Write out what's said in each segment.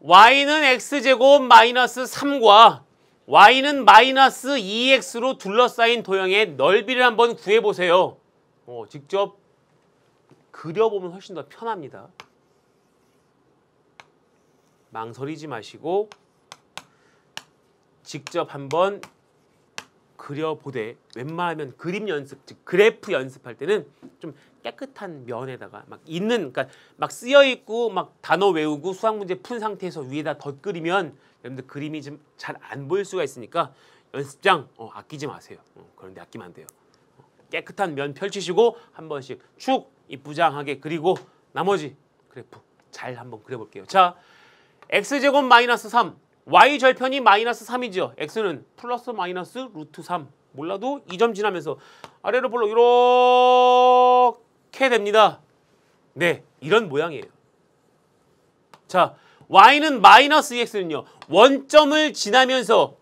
y는 x제곱 마이너스 3과 y는 마이너스 2x로 둘러싸인 도형의 넓이를 한번 구해보세요. 어, 직접 그려보면 훨씬 더 편합니다. 망설이지 마시고 직접 한번 그려보되 웬만하면 그림 연습, 즉 그래프 연습할 때는 좀 깨끗한 면에다가 막 있는 그러니까 막 쓰여 있고 막 단어 외우고 수학 문제 푼 상태에서 위에다 덧그리면 여러분들 그림이 좀 잘 안 보일 수가 있으니까 연습장 어, 아끼지 마세요. 어, 그런데 아끼면 안 돼요. 어, 깨끗한 면 펼치시고 한 번씩 축 이쁘장하게 그리고 나머지 그래프 잘 한번 그려볼게요. 자, x제곱 마이너스 3, y 절편이 마이너스 3이죠. x는 플러스 마이너스 루트 3. 몰라도 이 점 지나면서 아래로 볼로 이런 캐 됩니다. 네, 이런 모양이에요. 자, y는 마이너스 e x는요. 원점을 지나면서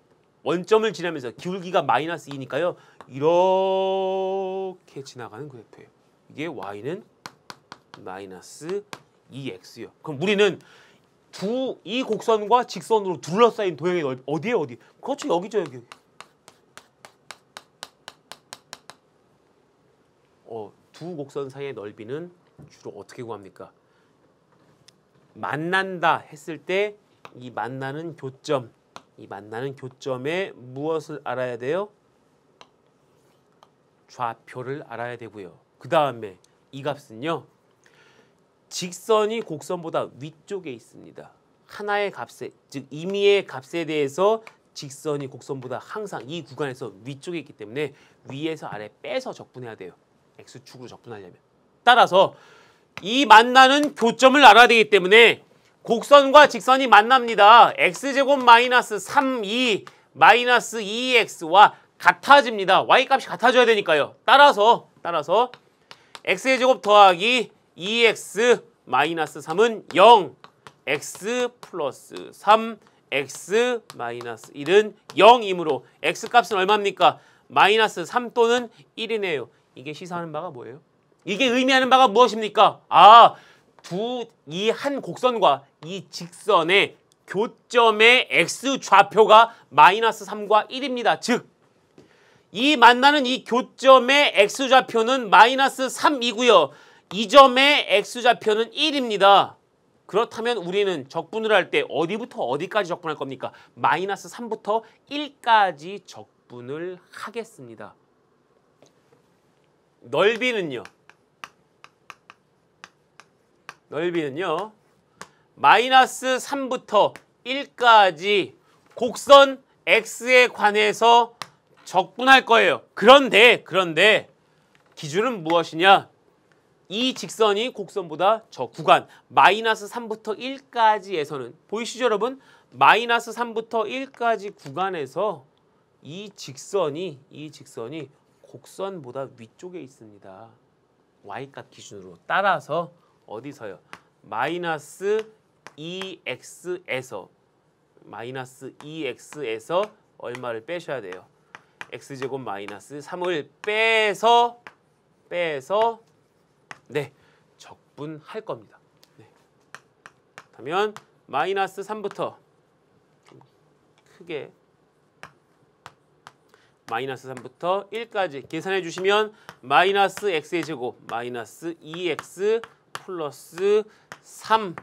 원점을 지나면서 기울기가 마이너스 2니까요. 이렇게 지나가는 그래프예요. 이게 y는 마이너스 2x요. E 그럼 우리는 두 이 곡선과 직선으로 둘러싸인 도형이 어디에 어디? 그렇죠. 여기죠, 여기. 어, 두 곡선 사이의 넓이는 주로 어떻게 구합니까? 만난다 했을 때 이 만나는 교점, 이 만나는 교점에 무엇을 알아야 돼요? 좌표를 알아야 되고요. 그 다음에 이 값은요. 직선이 곡선보다 위쪽에 있습니다. 하나의 값에, 즉 임의의 값에 대해서 직선이 곡선보다 항상 이 구간에서 위쪽에 있기 때문에 위에서 아래 빼서 적분해야 돼요. x축으로 접근하려면. 따라서 이 만나는 교점을 알아야 되기 때문에 곡선과 직선이 만납니다. x제곱 마이너스 3, 2 마이너스 2x와 같아집니다. y값이 같아져야 되니까요. 따라서 따라서 x 제곱 더하기 2x 마이너스 3은 0, x 플러스 3, x 마이너스 1은 0이므로 x값은 얼마입니까? 마이너스 3 또는 1이네요. 이게 시사하는 바가 뭐예요? 이게 의미하는 바가 무엇입니까? 아, 두 이 한 곡선과 이 직선의 교점의 x 좌표가 마이너스 3과 1입니다. 즉, 이 만나는 이 교점의 x 좌표는 마이너스 3이고요. 이 점의 x 좌표는 1입니다. 그렇다면 우리는 적분을 할 때 어디부터 어디까지 적분할 겁니까? 마이너스 3부터 1까지 적분을 하겠습니다. 넓이는요. 넓이는요. 마이너스 3부터 1까지 곡선 x에 관해서 적분할 거예요. 그런데 그런데 기준은 무엇이냐? 이 직선이 곡선보다 저 구간 마이너스 3부터 1까지에서는 보이시죠 여러분? 마이너스 3부터 1까지 구간에서 이 직선이 이 직선이 곡선보다 위쪽에 있습니다. y값 기준으로 따라서 어디서요? 마이너스 2x에서 마이너스 2x에서 얼마를 빼셔야 돼요? x제곱 마이너스 3을 빼서 빼서 네 적분할 겁니다. 네. 그러면 마이너스 3부터 크게 마이너스 3부터 1까지 계산해 주시면 마이너스 x의 제곱 마이너스 2x 플러스 3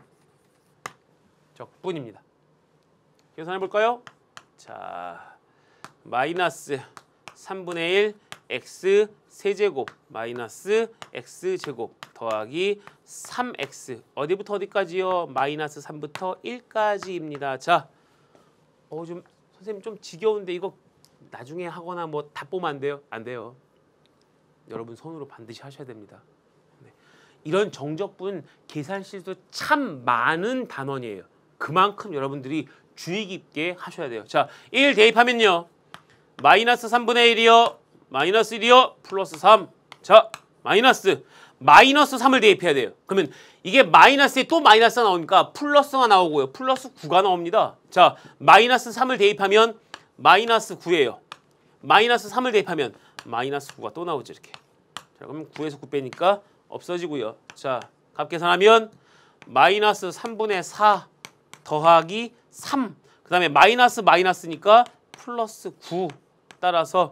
적분입니다. 계산해 볼까요? 자, 마이너스 3분의 1 x 세제곱 마이너스 x 제곱 더하기 3x 어디부터 어디까지요? 마이너스 3부터 1까지입니다. 자, 어 좀 선생님 좀 지겨운데 이거 나중에 하거나 뭐다 뽑으면 안 돼요? 안 돼요. 여러분 손으로 반드시 하셔야 됩니다. 네. 이런 정적분 계산 실수 참 많은 단원이에요. 그만큼 여러분들이 주의 깊게 하셔야 돼요. 자, 1 대입하면요. 마이너스 3분의 1이요. 마이너스 1이요. 플러스 3. 자, 마이너스. 마이너스 3을 대입해야 돼요. 그러면 이게 마이너스에 또 마이너스가 나오니까 플러스가 나오고요. 플러스 9가 나옵니다. 자, 마이너스 3을 대입하면 마이너스 9예요. 마이너스 3을 대입하면 마이너스 9가 또 나오죠 이렇게 자 그럼 9에서 9 빼니까 없어지고요 자 값 계산하면 마이너스 3분의 4 더하기 3. 그 다음에 마이너스 마이너스니까 플러스 9 따라서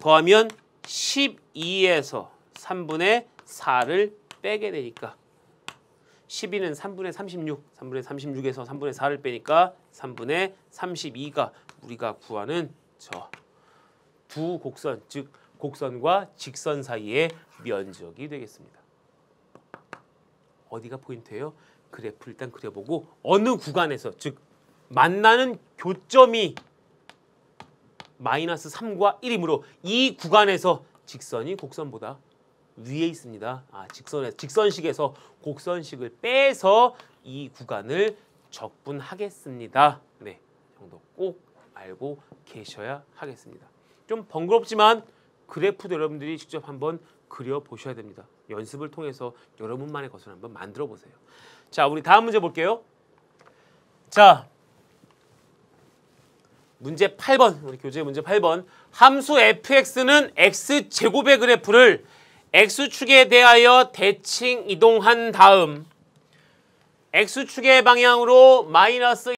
더하면 12에서 3분의 4를 빼게 되니까 12는 3분의 36, 3분의 36에서 3분의 4를 빼니까 3분의 32가 우리가 구하는 저두 곡선, 즉 곡선과 직선 사이의 면적이 되겠습니다. 어디가 포인트예요? 그래프 를 일단 그려보고 어느 구간에서 즉 만나는 교점이 마이너스 3과 1이므로 이 구간에서 직선이 곡선보다 위에 있습니다. 아, 직선에 서 직선식에서 곡선식을 빼서 이 구간을 적분하겠습니다. 네, 정도 꼭 알고 계셔야 하겠습니다. 좀 번거롭지만 그래프도 여러분들이 직접 한번 그려보셔야 됩니다. 연습을 통해서 여러분만의 것을 한번 만들어 보세요. 자, 우리 다음 문제 볼게요. 자, 문제 8번, 우리 교재 문제 8번. 함수 fx는 x제곱의 그래프를 x축에 대하여 대칭 이동한 다음 x축의 방향으로 마이너스